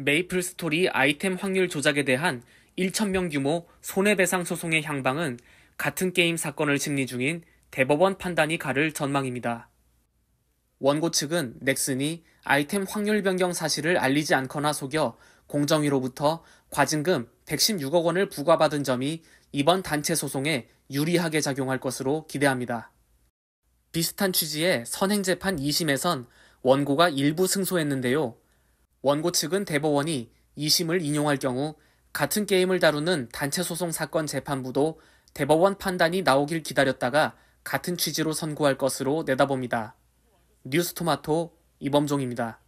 메이플 스토리 아이템 확률 조작에 대한 1천명 규모 손해배상 소송의 향방은 같은 게임 사건을 심리 중인 대법원 판단이 가를 전망입니다. 원고 측은 넥슨이 아이템 확률 변경 사실을 알리지 않거나 속여 공정위로부터 과징금 116억 원을 부과받은 점이 이번 단체 소송에 유리하게 작용할 것으로 기대합니다. 비슷한 취지의 선행재판 2심에선 원고가 일부 승소했는데요. 원고 측은 대법원이 2심을 인용할 경우 같은 게임을 다루는 단체 소송 사건 재판부도 대법원 판단이 나오길 기다렸다가 같은 취지로 선고할 것으로 내다봅니다. 뉴스토마토 이범종입니다.